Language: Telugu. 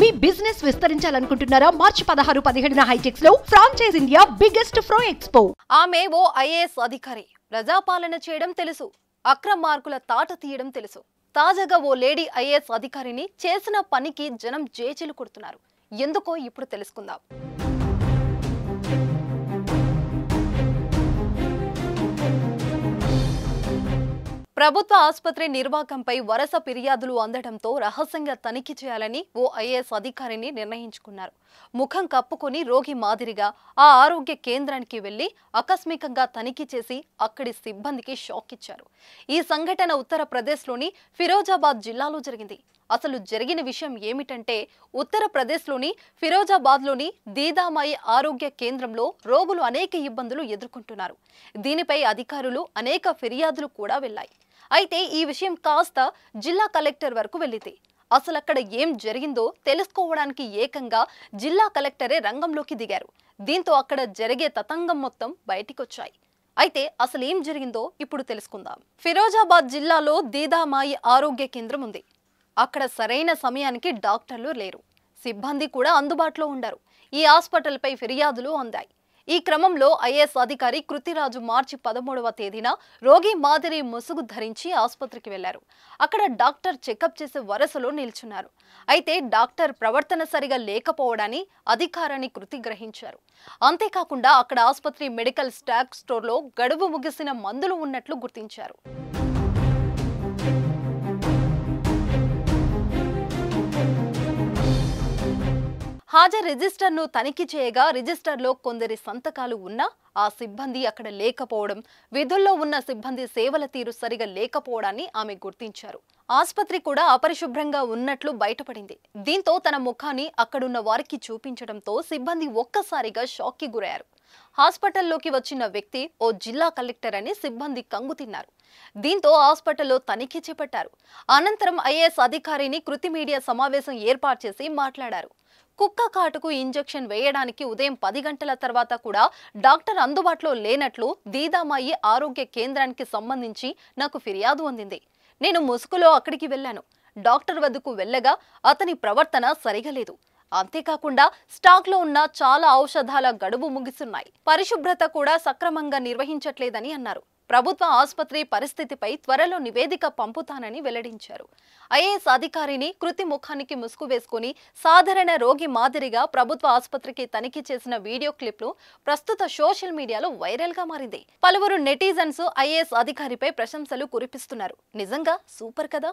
మీ బిజినెస్ విస్తరించాలనుకుంటున్నారా మార్చి పదహారు పదిహేడున హైటెక్స్ లో ఫ్రాంచైజ్ ఇండియా బిగ్గెస్ట్ ఫ్రో ఎక్స్పో ఆమె ఓ ఐఏఎస్ అధికారి ప్రజాపాలన చేయడం తెలుసు అక్రమ మార్కుల తాట తీయడం తెలుసు తాజాగా ఓ లేడీ ఐఏఎస్ అధికారిని చేసిన పనికి జనం జేచిలు కొడుతున్నారు ఎందుకో ఇప్పుడు తెలుసుకుందాం ప్రభుత్వ ఆసుపత్రి నిర్వాహకంపై వరస ఫిర్యాదులు అందడంతో రహస్యంగా తనిఖీ చేయాలని ఓ ఐఏఎస్ అధికారిని నిర్ణయించుకున్నారు ముఖం కప్పుకొని రోగి మాదిరిగా ఆ ఆరోగ్య కేంద్రానికి వెళ్లి ఆకస్మికంగా తనిఖీ చేసి అక్కడి సిబ్బందికి షాక్ ఇచ్చారు ఈ సంఘటన ఉత్తరప్రదేశ్లోని ఫిరోజాబాద్ జిల్లాలో జరిగింది అసలు జరిగిన విషయం ఏమిటంటే ఉత్తరప్రదేశ్లోని ఫిరోజాబాద్లోని దీదామాయి ఆరోగ్య కేంద్రంలో రోగులు అనేక ఇబ్బందులు ఎదుర్కొంటున్నారు దీనిపై అధికారులు అనేక ఫిర్యాదులు కూడా వెళ్ళాయి అయితే ఈ విషయం కాస్త జిల్లా కలెక్టర్ వరకు వెళ్ళింది అసలు అక్కడ ఏం జరిగిందో తెలుసుకోవడానికి ఏకంగా జిల్లా కలెక్టరే రంగంలోకి దిగారు దీంతో అక్కడ జరిగే తతంగం మొత్తం బయటికొచ్చాయి అయితే అసలు ఏం జరిగిందో ఇప్పుడు తెలుసుకుందాం ఫిరోజాబాద్ జిల్లాలో దీదామాయి ఆరోగ్య కేంద్రం ఉంది అక్కడ సరైన సమయానికి డాక్టర్లు లేరు సిబ్బంది కూడా అందుబాటులో ఉండరు ఈ హాస్పిటల్పై ఫిర్యాదులు అందాయి ఈ క్రమంలో ఐఏఎస్ అధికారి కృతిరాజు మార్చి పదమూడవ తేదీన రోగి మాదిరి ముసుగు ధరించి ఆసుపత్రికి వెళ్లారు అక్కడ డాక్టర్ చెకప్ చేసే వరసలో నిల్చున్నారు అయితే డాక్టర్ ప్రవర్తన సరిగా లేకపోవడాన్ని అధికారాన్ని కృతి గ్రహించారు అంతేకాకుండా అక్కడ ఆసుపత్రి మెడికల్ స్టాక్ స్టోర్లో గడువు ముగిసిన మందులు ఉన్నట్లు గుర్తించారు హాజర్ రిజిస్టర్ను తనిఖీ చేయగా రిజిస్టర్లో కొందరి సంతకాలు ఉన్నా ఆ సిబ్బంది అక్కడ లేకపోవడం విధుల్లో ఉన్న సిబ్బంది సేవల తీరు సరిగా లేకపోవడాన్ని ఆమె గుర్తించారు ఆస్పత్రి కూడా అపరిశుభ్రంగా ఉన్నట్లు బయటపడింది దీంతో తన ముఖాన్ని అక్కడున్న వారికి చూపించడంతో సిబ్బంది ఒక్కసారిగా షాక్కి గురయ్యారు హాస్పిటల్లోకి వచ్చిన వ్యక్తి ఓ జిల్లా కలెక్టర్ అని సిబ్బంది కంగుతిన్నారు దీంతో హాస్పిటల్లో తనిఖీ చేపట్టారు అనంతరం ఐఏఎస్ అధికారిని కృతి మీడియా సమావేశం ఏర్పాటు చేసి మాట్లాడారు కుక్క కాటుకు ఇంజెక్షన్ వేయడానికి ఉదయం పది గంటల తర్వాత కూడా డాక్టర్ అందుబాటులో లేనట్లు దీదామాయి ఆరోగ్య కేంద్రానికి సంబంధించి నాకు ఫిర్యాదు అందింది నేను ముసుగులో అక్కడికి వెళ్ళాను డాక్టర్ వద్దకు వెళ్ళగా అతని ప్రవర్తన సరిగా లేదు అంతేకాకుండా స్టాక్లో ఉన్న చాలా ఔషధాల గడువు ముగిస్తున్నాయి పరిశుభ్రత కూడా సక్రమంగా నిర్వహించట్లేదని అన్నారు ప్రభుత్వ ఆసుపత్రి పరిస్థితిపై త్వరలో నివేదిక పంపుతానని వెల్లడించారు ఐఏఎస్ అధికారిని కృతి ముఖానికి ముసుగు వేసుకుని సాధారణ రోగి మాదిరిగా ప్రభుత్వ ఆసుపత్రికి తనిఖీ చేసిన వీడియో క్లిప్లు ప్రస్తుత సోషల్ మీడియాలో వైరల్ గా మారింది పలువురు నెటిజన్స్ ఐఏఎస్ అధికారిపై ప్రశంసలు కురిపిస్తున్నారు నిజంగా సూపర్ కదా